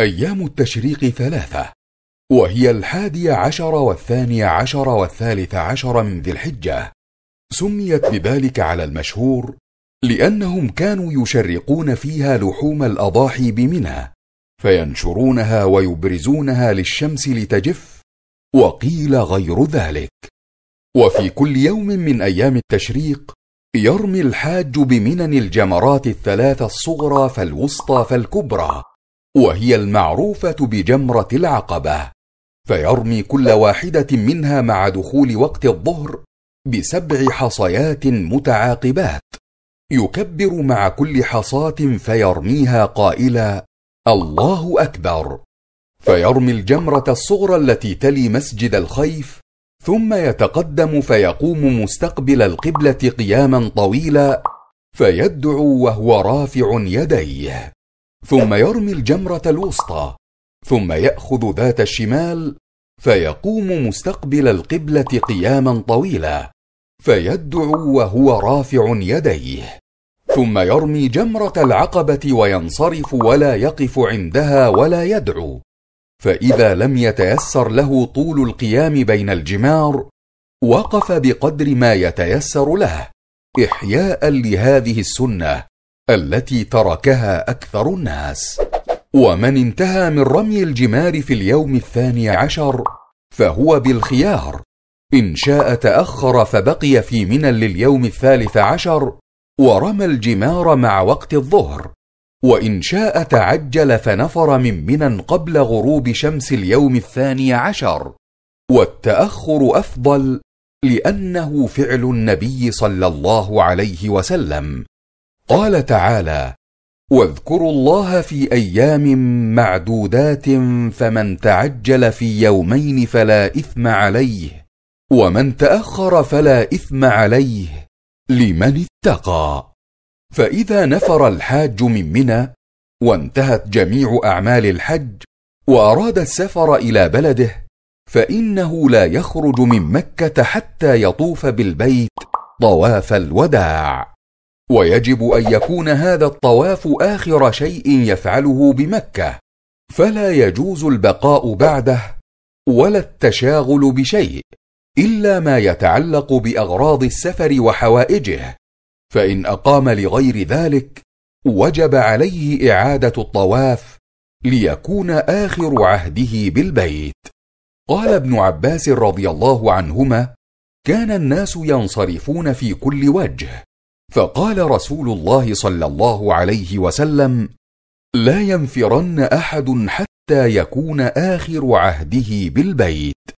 أيام التشريق ثلاثة وهي الحادي عشر والثاني عشر والثالث عشر من ذي الحجة سميت بذلك على المشهور لأنهم كانوا يشرقون فيها لحوم الأضاحي بمنى فينشرونها ويبرزونها للشمس لتجف وقيل غير ذلك وفي كل يوم من أيام التشريق يرمي الحاج بمنن الجمرات الثلاث الصغرى فالوسطى فالكبرى وهي المعروفه بجمره العقبه فيرمي كل واحده منها مع دخول وقت الظهر بسبع حصيات متعاقبات يكبر مع كل حصاه فيرميها قائلا الله اكبر فيرمي الجمره الصغرى التي تلي مسجد الخيف ثم يتقدم فيقوم مستقبل القبله قياما طويلا فيدعو وهو رافع يديه ثم يرمي الجمرة الوسطى ثم يأخذ ذات الشمال فيقوم مستقبل القبلة قياما طويلا فيدعو وهو رافع يديه ثم يرمي جمرة العقبة وينصرف ولا يقف عندها ولا يدعو فإذا لم يتيسر له طول القيام بين الجمار وقف بقدر ما يتيسر له إحياء لهذه السنة التي تركها أكثر الناس ومن انتهى من رمي الجمار في اليوم الثاني عشر فهو بالخيار إن شاء تأخر فبقي في منى لليوم الثالث عشر ورمى الجمار مع وقت الظهر وإن شاء تعجل فنفر من منى قبل غروب شمس اليوم الثاني عشر والتأخر أفضل لأنه فعل النبي صلى الله عليه وسلم قال تعالى واذكروا الله في ايام معدودات فمن تعجل في يومين فلا اثم عليه ومن تاخر فلا اثم عليه لمن اتقى فاذا نفر الحاج من منى وانتهت جميع اعمال الحج واراد السفر الى بلده فانه لا يخرج من مكه حتى يطوف بالبيت طواف الوداع ويجب ان يكون هذا الطواف اخر شيء يفعله بمكه فلا يجوز البقاء بعده ولا التشاغل بشيء الا ما يتعلق باغراض السفر وحوائجه فان اقام لغير ذلك وجب عليه اعاده الطواف ليكون اخر عهده بالبيت قال ابن عباس رضي الله عنهما كان الناس ينصرفون في كل وجه فقال رسول الله صلى الله عليه وسلم لا ينفرن احد حتى يكون اخر عهده بالبيت